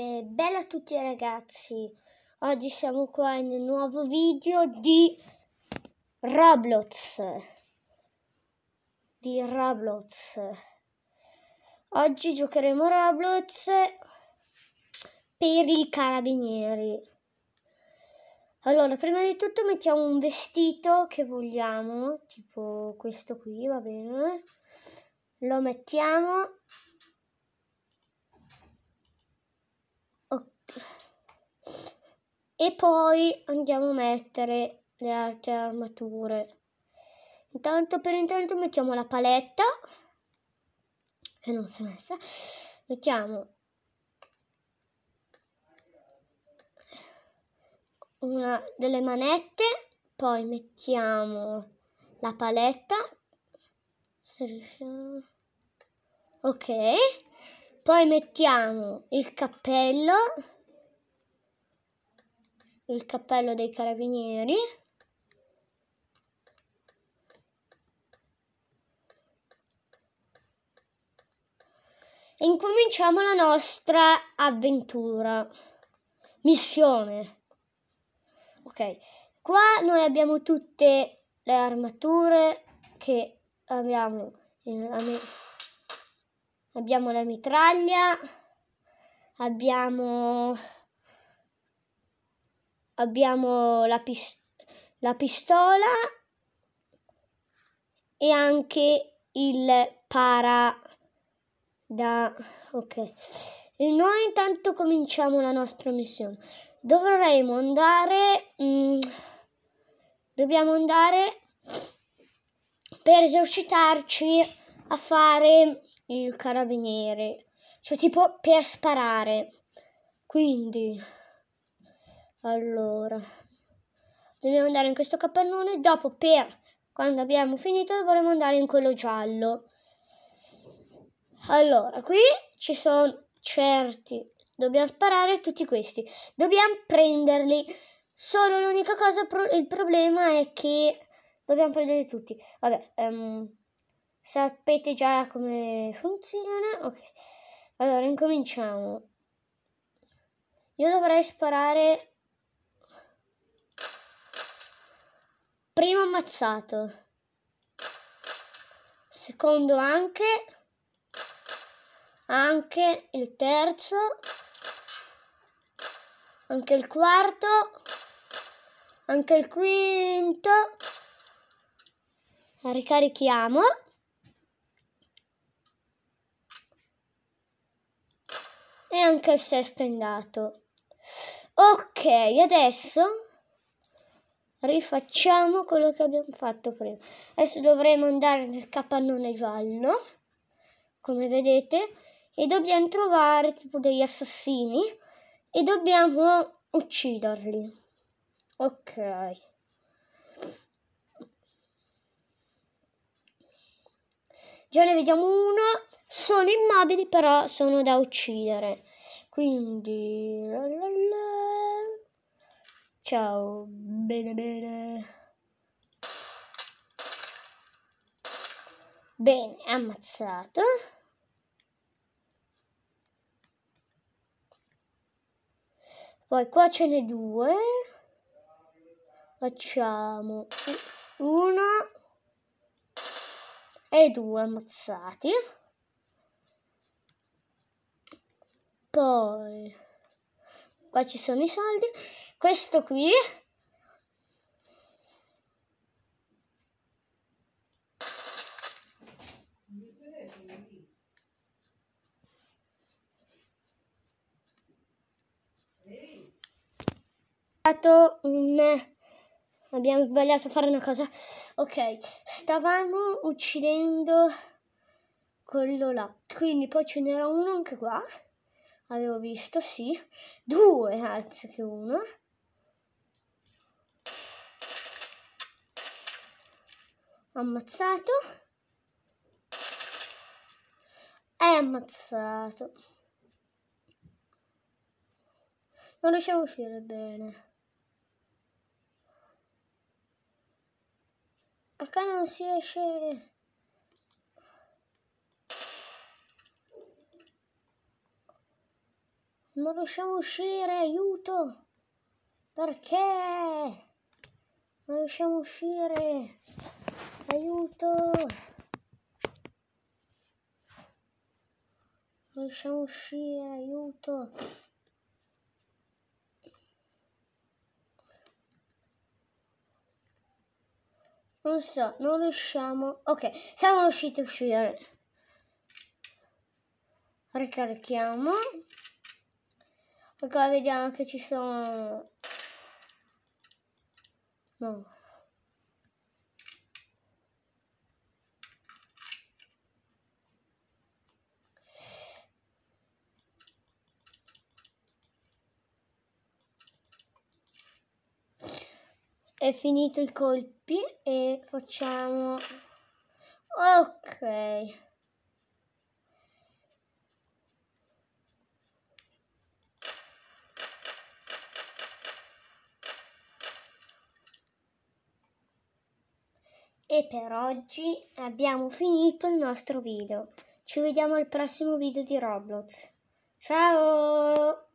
Eh, bella a tutti ragazzi, oggi siamo qua in un nuovo video di Roblox, di Roblox. Oggi giocheremo Roblox per i carabinieri. Allora, prima di tutto mettiamo un vestito che vogliamo, tipo questo qui, va bene? Lo mettiamo e poi andiamo a mettere le altre armature intanto per intanto mettiamo la paletta che non si è messa mettiamo una delle manette poi mettiamo la paletta se riusciamo ok poi mettiamo il cappello il cappello dei carabinieri. E incominciamo la nostra avventura, missione. Ok, qua noi abbiamo tutte le armature che abbiamo. Abbiamo la mitraglia, abbiamo abbiamo la, pis- la pistola e anche il para da ok e noi intanto cominciamo la nostra missione dovremmo andare mm, dobbiamo andare per esercitarci a fare il carabiniere cioè tipo per sparare quindi allora, dobbiamo andare in questo capannone, dopo per quando abbiamo finito dovremo andare in quello giallo. Allora, qui ci sono certi, dobbiamo sparare tutti questi, dobbiamo prenderli, solo l'unica cosa, pro il problema è che dobbiamo prenderli tutti. Vabbè, um, sapete già come funziona? Ok, allora incominciamo. Io dovrei sparare Primo ammazzato. Secondo anche. Anche il terzo. Anche il quarto. Anche il quinto. La ricarichiamo. E anche il sesto è andato. Ok, adesso rifacciamo quello che abbiamo fatto prima adesso dovremo andare nel capannone giallo come vedete e dobbiamo trovare tipo degli assassini e dobbiamo ucciderli ok già ne vediamo uno sono immobili però sono da uccidere quindi ciao bene bene. Bene, ammazzato. Poi qua ce ne due. Facciamo uno e due ammazzati. Poi qua ci sono i soldi. Questo qui sbagliato un... Abbiamo sbagliato a fare una cosa. Ok, stavamo uccidendo quello là. Quindi poi ce n'era uno anche qua. Avevo visto, sì. Due che uno. Ammazzato. È ammazzato. Non riusciamo a uscire bene. Acá non si esce... Non riusciamo a uscire, aiuto! Perché? Non riusciamo a uscire! Aiuto! Non riusciamo a uscire, aiuto! Non so, non riusciamo. Ok, siamo riusciti a uscire. Ricarichiamo. Ecco, vediamo che ci sono... No. è finito i colpi e facciamo ok E per oggi abbiamo finito il nostro video. Ci vediamo al prossimo video di Roblox. Ciao!